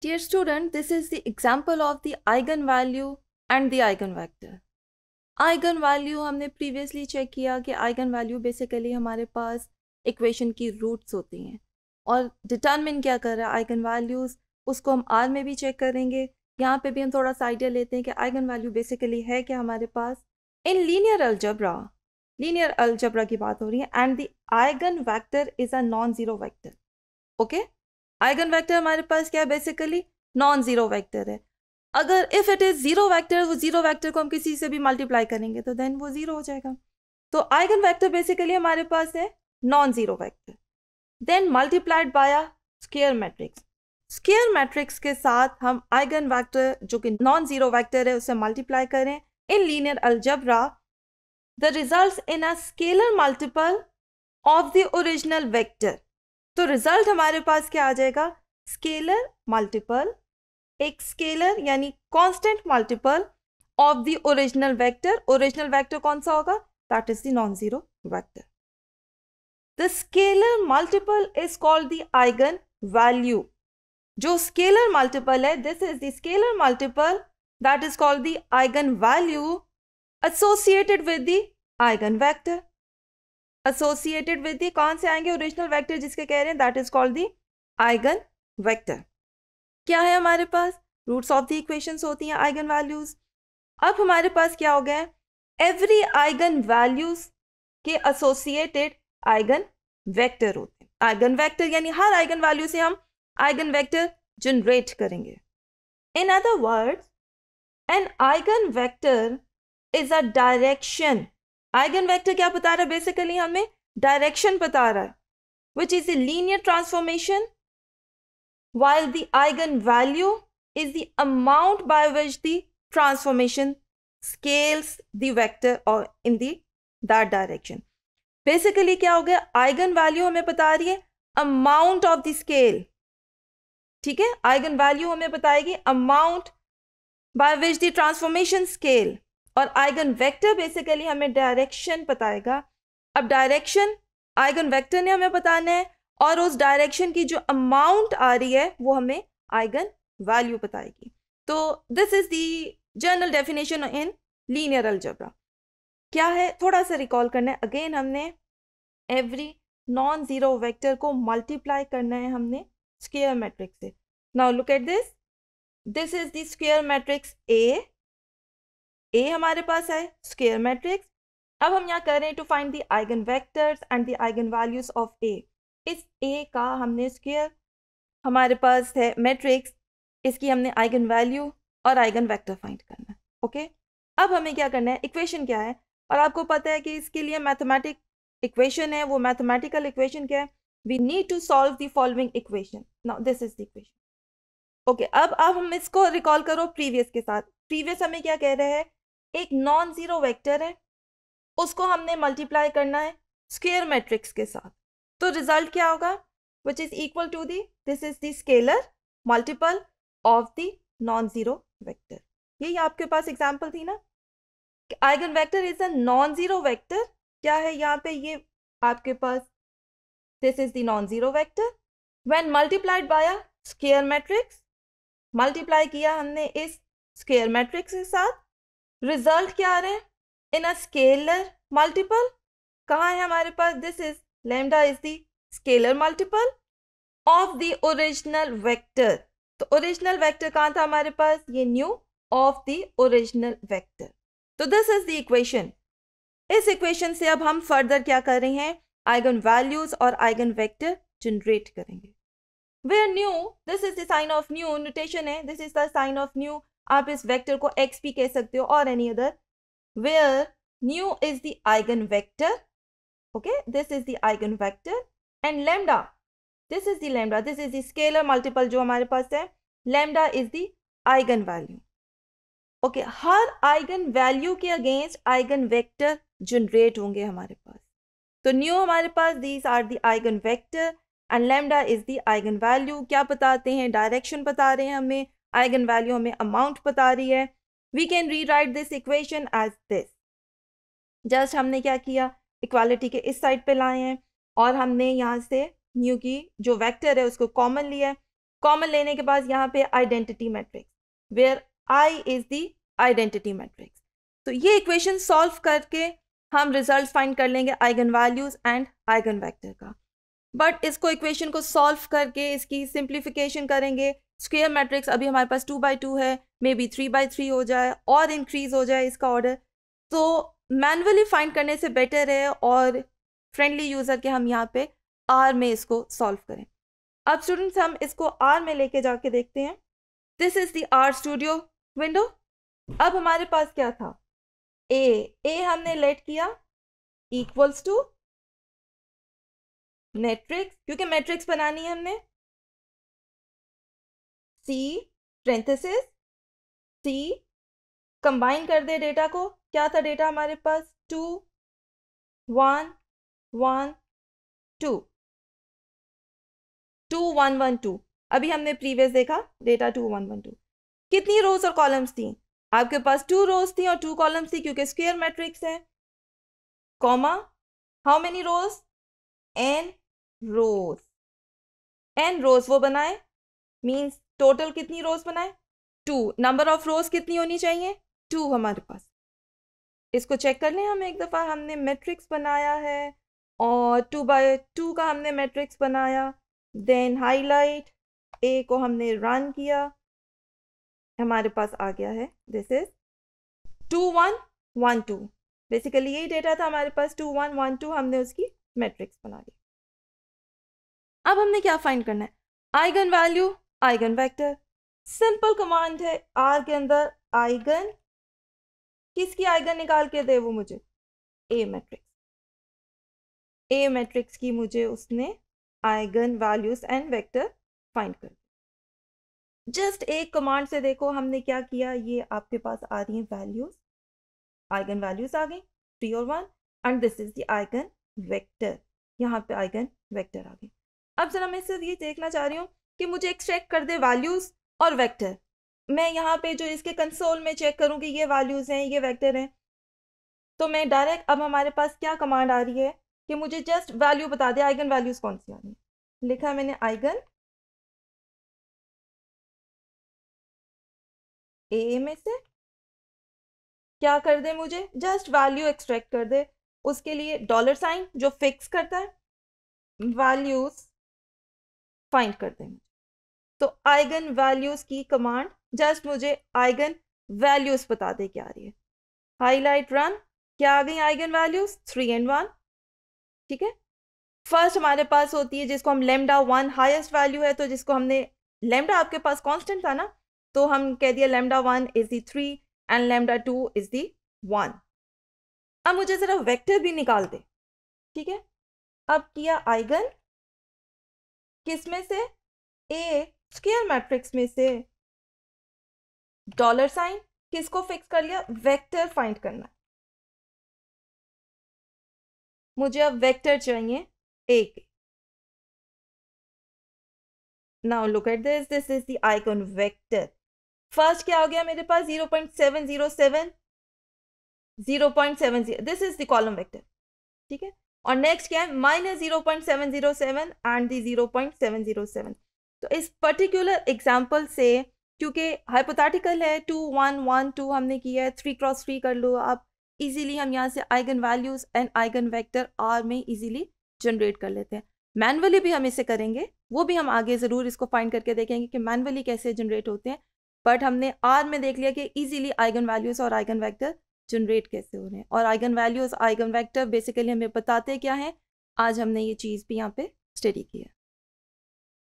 Dear student, this is the example of the eigenvalue and the eigenvector. Eigenvalue हमने previously check किया कि eigenvalue basically हमारे पास equation की roots होती हैं और determine क्या कर रहा है eigenvalues उसको हम R में भी check करेंगे यहाँ पे भी हम थोड़ा सा idea लेते हैं कि eigenvalue basically है क्या हमारे पास in linear algebra linear algebra की बात हो रही है and the eigenvector is a non-zero vector. Okay? Eigen vector हमारे पास क्या है बेसिकली नॉन जीरो वैक्टर है अगर if it is zero vector वो जीरो वैक्टर को हम किसी से भी मल्टीप्लाई करेंगे तो देन वो ज़ीरो हो जाएगा तो आइगन वैक्टर बेसिकली हमारे पास है non zero vector then multiplied by a square matrix square matrix के साथ हम आइगन वैक्टर जो कि नॉन ज़ीरो वैक्टर है उसे मल्टीप्लाई करें in linear algebra the result in a scalar multiple of the original vector तो रिजल्ट हमारे पास क्या आ जाएगा स्केलर मल्टीपल एक स्केलर यानी constant multiple of the original vector original vector कौन सा होगा that is the non zero vector the scalar multiple is called the eigen value जो स्केलर मल्टीपल है this is the scalar multiple that is called the eigen value associated with the eigen vector associated with the कौन से आएंगे original vector जिसके कह रहे हैं that is called the eigen vector क्या है हमारे पास रूट्स ऑफ द इक्वेशंस होती हैं आइगन वैल्यूज अब हमारे पास क्या हो गया एवरी आइगन वैल्यूज के एसोसिएटेड आइगन वेक्टर होते हैं आइगन वेक्टर यानी हर आइगन वैल्यू से हम आइगन वेक्टर जनरेट करेंगे in other words an eigen vector is a direction eigen vector क्या बता रहा है बेसिकली हमें डायरेक्शन बता रहा है which is a linear transformation while the eigenvalue is the amount by which the transformation scales the vector or in the that direction basically क्या हो गया आइगन वैल्यू हमें बता रही है अमाउंट ऑफ द स्केल ठीक है आइगन वैल्यू हमें बताएगी amount by which the transformation scale और आइगन वेक्टर बेसिकली हमें डायरेक्शन बताएगा अब डायरेक्शन आइगन वेक्टर ने हमें बताना है और उस डायरेक्शन की जो अमाउंट आ रही है वो हमें आइगन वैल्यू बताएगी तो this is the general definition in linear algebra क्या है थोड़ा सा रिकॉल करना है अगेन हमने एवरी नॉन ज़ीरो वेक्टर को मल्टीप्लाई करना है हमने स्क्वायर मैट्रिक्स से now look at this this is the square matrix A A हमारे पास है स्केयर मैट्रिक्स अब हम यहाँ कर रहे हैं to find the eigen vectors and the eigen values of A इस ए का हमने स्केयर हमारे पास है मैट्रिक्स इसकी हमने आइगन वैल्यू और आइगन वैक्टर फाइंड करना है ओके अब हमें क्या करना है इक्वेशन क्या है और आपको पता है कि इसके लिए मैथमेटिक इक्वेशन है वो मैथमेटिकल इक्वेशन क्या है we need to solve the following equation now this is the equation okay अब आप हम इसको रिकॉल करो प्रीवियस के साथ प्रीवियस हमें क्या कह रहे हैं एक नॉन ज़ीरो वेक्टर है उसको हमने मल्टीप्लाई करना है स्केयर मैट्रिक्स के साथ तो रिजल्ट क्या होगा which is equal to the this is the scalar multiple of the non zero vector यही आपके पास एग्जाम्पल थी ना eigen vector is a non zero vector क्या है यहाँ पे ये आपके पास this is the non zero vector when multiplied by a square matrix किया हमने इस स्केयर मैट्रिक्स के साथ रिजल्ट क्या आ रहे हैं इन अ स्केलर मल्टीपल कहाँ है हमारे पास this is lambda is the scalar multiple of the original vector तो ओरिजिनल वेक्टर कहाँ था हमारे पास ये nu of the original vector तो दिस इज द इक्वेशन इस इक्वेशन से अब हम फर्दर क्या कर रहे हैं आइगन वैल्यूज और आइगन वेक्टर जनरेट करेंगे where nu this is the sign of nu notation है this is the sign of nu आप इस वेक्टर को एक्स भी कह सकते हो और any other where nu is the eigen vector okay this is the eigen vector and lambda this is lambda this is the scalar multiple जो हमारे पास है lambda is the eigen value okay हर आइगन वैल्यू के against eigen vector generate होंगे हमारे पास तो न्यू हमारे पास these are the eigen vector and lambda is the eigen value क्या बताते हैं डायरेक्शन बता रहे हैं हमें आइगन वैल्यू हमें अमाउंट बता रही है we can rewrite this equation as this just हमने क्या किया इक्वालिटी के इस साइड पे लाए हैं और हमने यहाँ से न्यू की जो वेक्टर है उसको कॉमन लिया है कॉमन लेने के बाद यहाँ पे identity matrix where I is the identity matrix तो ये इक्वेशन सॉल्व करके हम रिजल्ट फाइंड कर लेंगे eigen values and eigen vector का बट इसको इक्वेशन को सॉल्व करके इसकी सिंप्लीफिकेशन करेंगे स्क्वेयर मैट्रिक्स अभी हमारे पास टू बाई टू है maybe three by three हो जाए और इंक्रीज हो जाए इसका ऑर्डर तो मैनुअली फाइंड करने से बेटर है और फ्रेंडली यूज़र के हम यहाँ पे आर में इसको सॉल्व करें अब स्टूडेंट्स हम इसको आर में लेके जाके देखते हैं this is the R studio window अब हमारे पास क्या था ए ए हमने लेट किया इक्वल्स टू मैट्रिक्स क्योंकि मैट्रिक्स बनानी है हमने सी प्रेंथेसिस सी कंबाइन कर दे डेटा को क्या था डेटा हमारे पास two one one two two one one two अभी हमने प्रीवियस देखा data two one one two कितनी रोज और कॉलम्स थी आपके पास टू रोज थी और टू कॉलम्स थी क्योंकि स्क्वेयर मैट्रिक्स है comma how many rows n rows n rows वो बनाए मीन्स टोटल कितनी रोज बनाए टू नंबर ऑफ रोज कितनी होनी चाहिए टू हमारे पास इसको चेक कर लें हम एक दफ़ा हमने मैट्रिक्स बनाया है और टू बाय टू का हमने मैट्रिक्स बनाया देन हाईलाइट ए को हमने रन किया हमारे पास आ गया है this is two one one two basically यही डेटा था हमारे पास टू वन वन टू हमने उसकी मैट्रिक्स बना ली अब हमने क्या फाइंड करना है eigen value eigen vector simple command है आर के अंदर आइगन किसकी आइगन निकाल के दे वो मुझे ए मैट्रिक्स ए मैट्रिक्स की मुझे उसने eigen values and vector find कर जस्ट एक कमांड से देखो हमने क्या किया ये आपके पास आ रही है वैल्यूज आइगन वैल्यूज आ गई थ्री और one and this is the eigen vector यहाँ पे आइगन वेक्टर आ गई अब जरा मैं सिर्फ ये देखना चाह रही हूँ कि मुझे एक्सट्रैक्ट कर दे वैल्यूज़ और वेक्टर मैं यहाँ पे जो इसके कंसोल में चेक करूँ कि ये वैल्यूज़ हैं ये वेक्टर हैं तो मैं डायरेक्ट अब हमारे पास क्या कमांड आ रही है कि मुझे जस्ट वैल्यू बता दे आइगन वैल्यूज़ कौन सी आ रही है लिखा मैंने आइगन ए में से क्या कर दे मुझे जस्ट वैल्यू एक्सट्रैक्ट कर दे उसके लिए डॉलर साइन जो फिक्स करता है वैल्यूज़ फाइंड कर देंगे तो आइगन वैल्यूज की कमांड जस्ट मुझे आइगन वैल्यूज बता दे क्या आ रही है हाईलाइट रन क्या आ गई eigen values three and one ठीक है फर्स्ट हमारे पास होती है जिसको हम लेमडा वन हाइस्ट वैल्यू है तो जिसको हमने लेमडा आपके पास कॉन्स्टेंट था ना तो हम कह दिया lambda one is the three and lambda two is the one अब मुझे ज़रा वेक्टर भी निकाल दे ठीक है अब किया आइगन किसमें से ए स्केयर मैट्रिक्स में से डॉलर साइन किसको फिक्स कर लिया वेक्टर फाइंड करना मुझे अब वेक्टर चाहिए एक now look at this this is the eigen vector first क्या हो गया मेरे पास zero point seven zero seven zero point seven zero this is the column vector ठीक है और नेक्स्ट क्या है minus zero point seven zero seven and the zero point seven zero seven तो इस पर्टिकुलर एग्जाम्पल से क्योंकि हाइपोथेटिकल है टू वन वन टू हमने किया है थ्री क्रॉस थ्री कर लो आप इजीली हम यहाँ से eigen values and eigen vector R में इजीली जनरेट कर लेते हैं मैनुअली भी हम इसे करेंगे वो भी हम आगे ज़रूर इसको फाइंड करके देखेंगे कि मैनुअली कैसे जनरेट होते हैं बट हमने आर में देख लिया कि ईजिली आइगन वैल्यूज और आइगन वैक्टर जनरेट कैसे हो रहे हैं और eigen values eigen vector basically हमें बताते क्या हैं आज हमने ये चीज़ भी यहाँ पर स्टडी की है